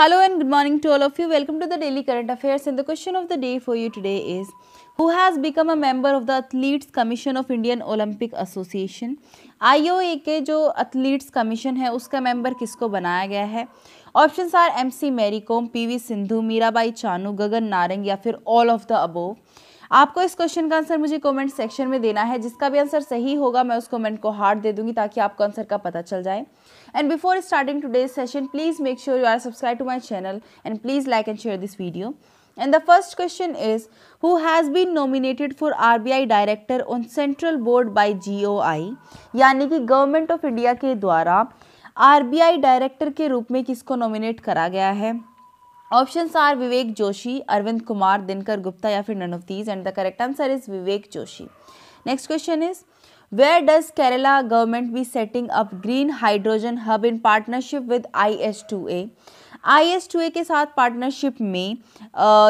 hello and good morning to all of you welcome to the daily current affairs and the question of the day for you today is who has become a member of the athletes commission of indian olympic association ioa के जो athletes commission है उसका member किसको बनाया गया है options are MC Mary Kom PV Sindhu Mirabai Chanu Gagan Narang या फिर ऑल ऑफ द अबोव आपको इस क्वेश्चन का आंसर मुझे कमेंट सेक्शन में देना है जिसका भी आंसर सही होगा मैं उस कमेंट को हार्ड दे दूंगी ताकि आपको आंसर का पता चल जाए and before starting today's session please make sure you are subscribe to my channel and please like and share this video is who has been nominated for R B I director on central board by G O I यानी कि government of India के द्वारा आई director के रूप में किसको nominate करा गया है ऑप्शंस आर विवेक जोशी अरविंद कुमार दिनकर गुप्ता या फिर none and the correct answer is Vivek Joshi next question is where does Kerala government setting up green hydrogen hub in partnership with I S two A I S two A के साथ partnership में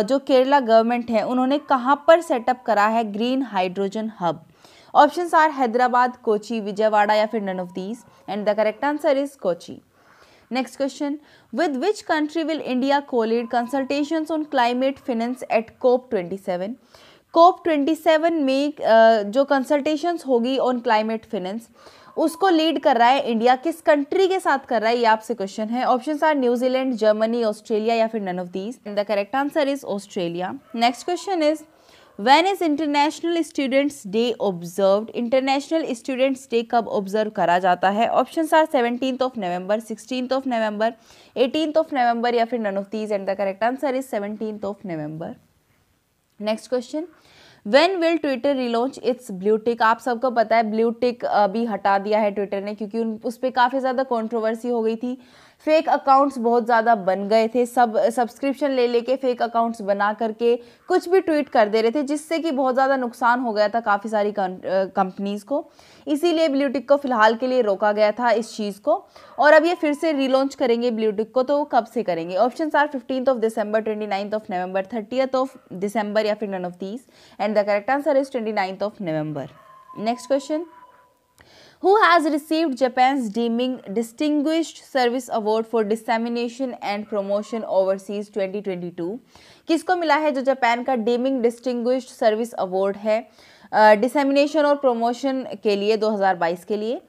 जो Kerala government है उन्होंने कहाँ पर सेटअप करा है green hydrogen hub option are Hyderabad Kochi Vijayawada या फिर none of these and the correct answer is Kochi Next question. With which country will India co-lead consultations on climate finance at twenty seven में uh, जो कंसल्टेशंस होगी on climate finance उसको lead कर रहा है India किस कंट्री के साथ कर रहा है ये आपसे क्वेश्चन है option are New Zealand Germany Australia या फिर none of these the correct answer is Australia next question is when is International Students Day observe International Students Day कब ऑब्जर्व करा जाता है option are seventeen of November sixteen of November eighteen of November या फिर none of these and the correct answer is seventeen of November next question When will Twitter relaunch its blue tick? आप सबको पता है blue tick अभी हटा दिया है Twitter ने क्योंकि उन उस पर काफ़ी ज़्यादा controversy हो गई थी फेक अकाउंट्स बहुत ज़्यादा बन गए थे सब सब्सक्रिप्शन ले लेके फेक अकाउंट्स बना करके कुछ भी ट्वीट कर दे रहे थे जिससे कि बहुत ज़्यादा नुकसान हो गया था काफ़ी सारी कंपनीज़ को इसीलिए ब्लूटिक को फ़िलहाल के लिए रोका गया था इस चीज़ को और अब ये फिर से रीलॉन्च करेंगे ब्लूटिक को तो वो कब से करेंगे option are fifteen of December twenty ninth of November thirtieth of December या फिर none of these and the correct answer is twenty ninth of November next question who has received Japan's Deeming Distinguished Service Award for Dissemination and Promotion Overseas 2022 किसको मिला है जो Japan का Deming distinguished service award है dissemination uh, और promotion के लिए 2022 के लिए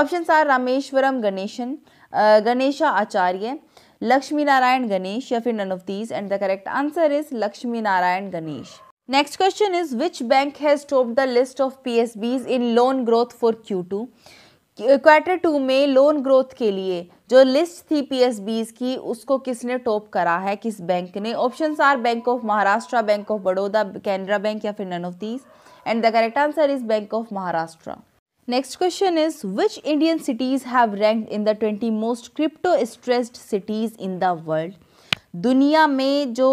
ऑप्शन आर रामेश्वरम गणेशन गणेशा आचार्य लक्ष्मी नारायण गणेश या फिर none of these and the correct answer is Lakshmi Narayan Ganesh next question is which bank bank list of P S Bs in loan growth for Q two quarter two में loan growth के लिए जो list थी PSBs की उसको किसने top करा है किस बैंक ने option are Bank of Maharashtra Bank of Baroda Canara Bank या फिर none of these and the correct answer is Bank of Maharashtra next question is which Indian cities have rank in the twenty most crypto stressed cities in the world दुनिया में जो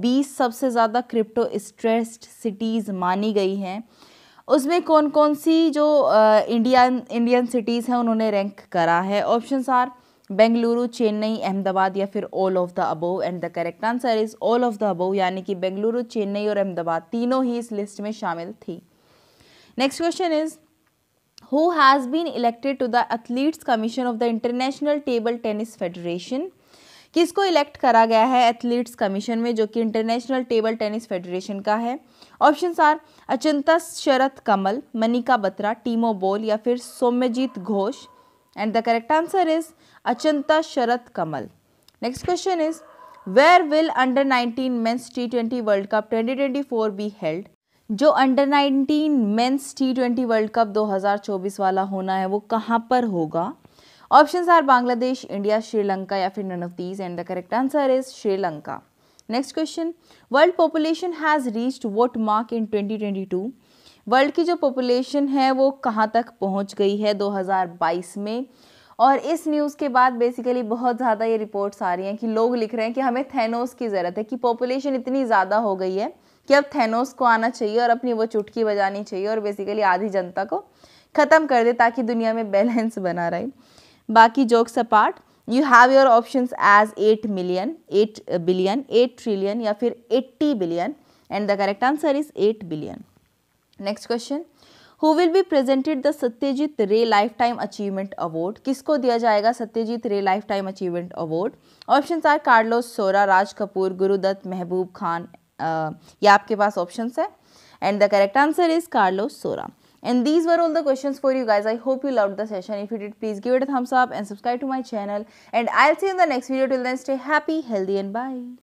बीस सबसे ज़्यादा crypto stressed cities मानी गई हैं उसमें कौन कौन सी जो इंडियन इंडियन सिटीज़ हैं उन्होंने रैंक करा है ऑप्शन आर बेंगलुरु चेन्नई अहमदाबाद या फिर all of the above and the correct answer is all of the above यानी कि बेंगलुरु चेन्नई और अहमदाबाद तीनों ही इस लिस्ट में शामिल थी next question is who has been elected to the athletes commission of the international table tennis federation किसको elect करा गया है एथलीट्स कमीशन में जो कि इंटरनेशनल टेबल टेनिस फेडरेशन का है option are Achanta Sharath Kamal Manika Batra Timo Boll या फिर Soumyajit Ghosh and the correct answer is Achanta Sharath Kamal next question is where will under 19 men's T twenty world cup 2024 be held जो under 19 men's T twenty world cup 2024 वाला होना है वो कहाँ पर होगा option are Bangladesh India Sri Lanka या फिर none of these and the correct answer is Sri Lanka next question world population has reached reached mark in 2022? World की जो पॉपुलेशन है वो कहाँ तक पहुँच गई है 2022 में और इस न्यूज़ के बाद बेसिकली बहुत ज़्यादा ये रिपोर्ट्स आ रही हैं कि लोग लिख रहे हैं कि हमें थैनोस की ज़रूरत है कि पॉपुलेशन इतनी ज़्यादा हो गई है कि अब थैनोस को आना चाहिए और अपनी वो चुटकी बजानी चाहिए और बेसिकली आधी जनता को ख़त्म कर दे ताकि दुनिया में बैलेंस बना रहे बाकी jokes apart you have your options as eight million eight billion eight trillion या फिर eighty billion and the correct answer is eight billion next question who will be presented the Satyajit Ray lifetime achievement award किसको दिया जाएगा Satyajit Ray lifetime achievement award option are Carlos Saura Raj Kapoor Guru Dutt Mehboob Khan ये आपके पास option है and the correct answer is Carlos Saura And these were all the questions for you guys. I hope you loved the session. If you did, please give it a thumbs up and subscribe to my channel. And I'll see you in the next video. Till then, stay happy, healthy and bye.